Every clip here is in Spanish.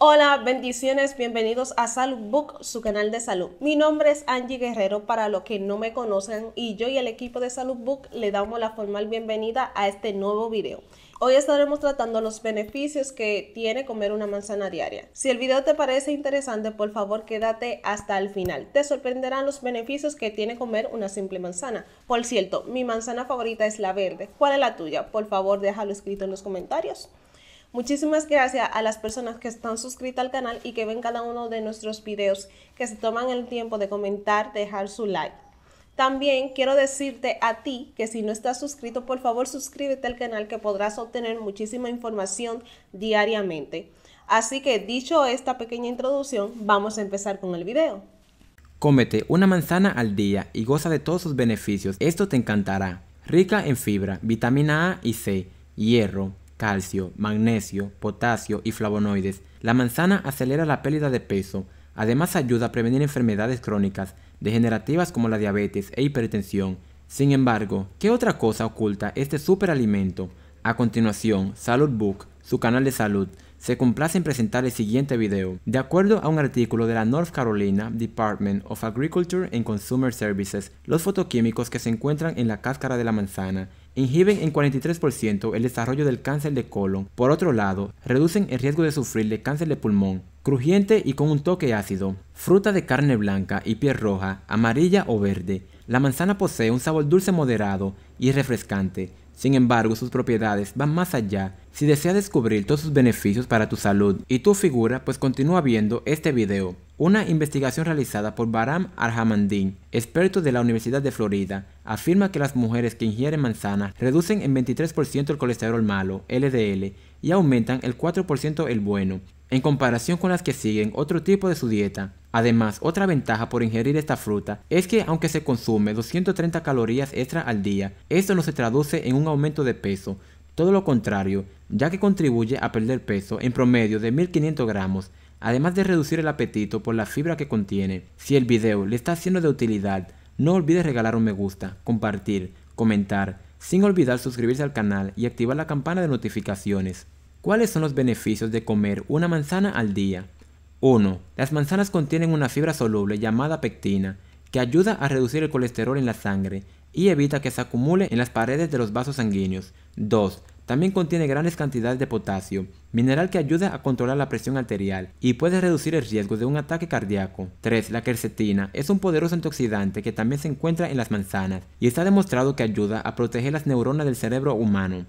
Hola, bendiciones, bienvenidos a Salud Book, su canal de salud. Mi nombre es Angie Guerrero, para los que no me conocen, y yo y el equipo de Salud Book le damos la formal bienvenida a este nuevo video. Hoy estaremos tratando los beneficios que tiene comer una manzana diaria. Si el video te parece interesante, por favor quédate hasta el final. Te sorprenderán los beneficios que tiene comer una simple manzana. Por cierto, mi manzana favorita es la verde. ¿Cuál es la tuya? Por favor déjalo escrito en los comentarios. Muchísimas gracias a las personas que están suscritas al canal y que ven cada uno de nuestros videos, que se toman el tiempo de comentar, dejar su like. También quiero decirte a ti que si no estás suscrito, por favor suscríbete al canal que podrás obtener muchísima información diariamente. Así que dicho esta pequeña introducción, vamos a empezar con el video. Cómete una manzana al día y goza de todos sus beneficios. Esto te encantará. Rica en fibra, vitamina A y C, hierro, calcio, magnesio, potasio y flavonoides. La manzana acelera la pérdida de peso, además ayuda a prevenir enfermedades crónicas, degenerativas como la diabetes e hipertensión. Sin embargo, ¿qué otra cosa oculta este superalimento? A continuación, Salud Book, su canal de salud, se complace en presentar el siguiente video. De acuerdo a un artículo de la North Carolina Department of Agriculture and Consumer Services, los fotoquímicos que se encuentran en la cáscara de la manzana inhiben en 43% el desarrollo del cáncer de colon. Por otro lado, reducen el riesgo de sufrir de cáncer de pulmón, crujiente y con un toque ácido. Fruta de carne blanca y piel roja, amarilla o verde la manzana posee un sabor dulce moderado y refrescante, sin embargo sus propiedades van más allá. Si deseas descubrir todos sus beneficios para tu salud y tu figura, pues continúa viendo este video. Una investigación realizada por Baram Arhamandin, experto de la Universidad de Florida, afirma que las mujeres que ingieren manzana reducen en 23% el colesterol malo, LDL, y aumentan el 4% el bueno en comparación con las que siguen otro tipo de su dieta. Además, otra ventaja por ingerir esta fruta es que aunque se consume 230 calorías extra al día, esto no se traduce en un aumento de peso, todo lo contrario, ya que contribuye a perder peso en promedio de 1500 gramos, además de reducir el apetito por la fibra que contiene. Si el video le está siendo de utilidad, no olvide regalar un me gusta, compartir, comentar, sin olvidar suscribirse al canal y activar la campana de notificaciones. ¿Cuáles son los beneficios de comer una manzana al día? 1. Las manzanas contienen una fibra soluble llamada pectina, que ayuda a reducir el colesterol en la sangre y evita que se acumule en las paredes de los vasos sanguíneos. 2. También contiene grandes cantidades de potasio, mineral que ayuda a controlar la presión arterial y puede reducir el riesgo de un ataque cardíaco. 3. La quercetina es un poderoso antioxidante que también se encuentra en las manzanas y está demostrado que ayuda a proteger las neuronas del cerebro humano.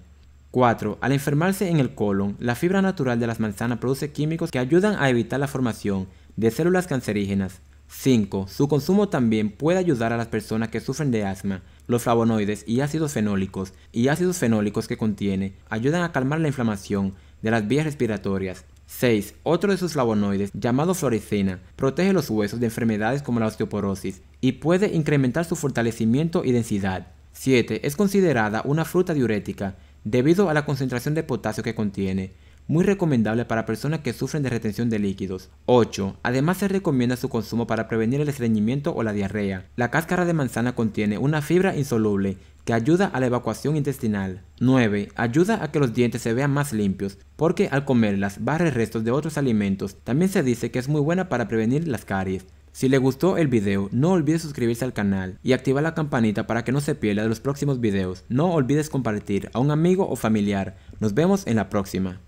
4. Al enfermarse en el colon, la fibra natural de las manzanas produce químicos que ayudan a evitar la formación de células cancerígenas. 5. Su consumo también puede ayudar a las personas que sufren de asma. Los flavonoides y ácidos fenólicos y ácidos fenólicos que contiene ayudan a calmar la inflamación de las vías respiratorias. 6. Otro de sus flavonoides, llamado floricina, protege los huesos de enfermedades como la osteoporosis y puede incrementar su fortalecimiento y densidad. 7. Es considerada una fruta diurética debido a la concentración de potasio que contiene, muy recomendable para personas que sufren de retención de líquidos. 8. Además se recomienda su consumo para prevenir el estreñimiento o la diarrea. La cáscara de manzana contiene una fibra insoluble que ayuda a la evacuación intestinal. 9. Ayuda a que los dientes se vean más limpios, porque al comerlas barre restos de otros alimentos. También se dice que es muy buena para prevenir las caries. Si le gustó el video, no olvides suscribirse al canal y activar la campanita para que no se pierda de los próximos videos. No olvides compartir a un amigo o familiar. Nos vemos en la próxima.